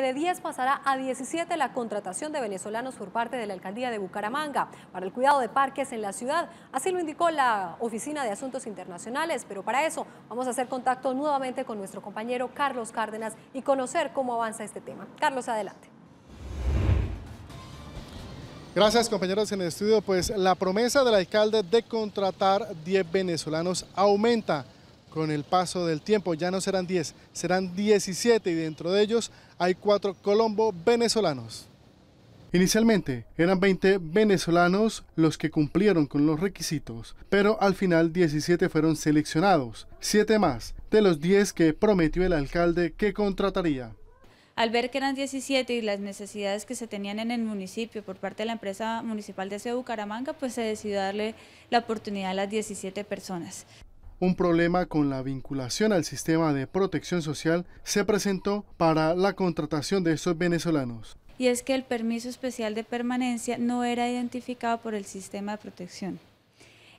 De 10 pasará a 17 la contratación de venezolanos por parte de la alcaldía de Bucaramanga para el cuidado de parques en la ciudad. Así lo indicó la Oficina de Asuntos Internacionales, pero para eso vamos a hacer contacto nuevamente con nuestro compañero Carlos Cárdenas y conocer cómo avanza este tema. Carlos, adelante. Gracias compañeros en el estudio. Pues la promesa del alcalde de contratar 10 venezolanos aumenta con el paso del tiempo. Ya no serán 10, serán 17 y dentro de ellos hay cuatro colombo venezolanos. Inicialmente eran 20 venezolanos los que cumplieron con los requisitos, pero al final 17 fueron seleccionados, 7 más de los 10 que prometió el alcalde que contrataría. Al ver que eran 17 y las necesidades que se tenían en el municipio por parte de la empresa municipal de Bucaramanga, pues se decidió darle la oportunidad a las 17 personas un problema con la vinculación al sistema de protección social se presentó para la contratación de estos venezolanos. Y es que el permiso especial de permanencia no era identificado por el sistema de protección.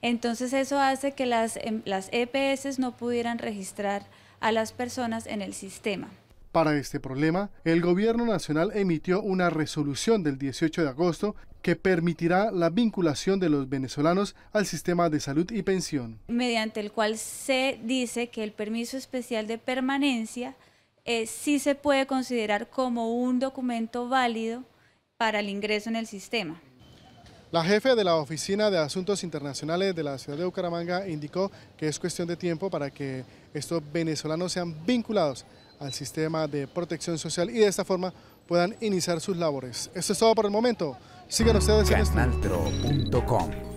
Entonces eso hace que las, em, las EPS no pudieran registrar a las personas en el sistema. Para este problema, el Gobierno Nacional emitió una resolución del 18 de agosto que permitirá la vinculación de los venezolanos al sistema de salud y pensión. Mediante el cual se dice que el permiso especial de permanencia eh, sí se puede considerar como un documento válido para el ingreso en el sistema. La jefe de la Oficina de Asuntos Internacionales de la ciudad de Bucaramanga indicó que es cuestión de tiempo para que estos venezolanos sean vinculados al sistema de protección social y de esta forma puedan iniciar sus labores. Esto es todo por el momento. Sigan ustedes en este-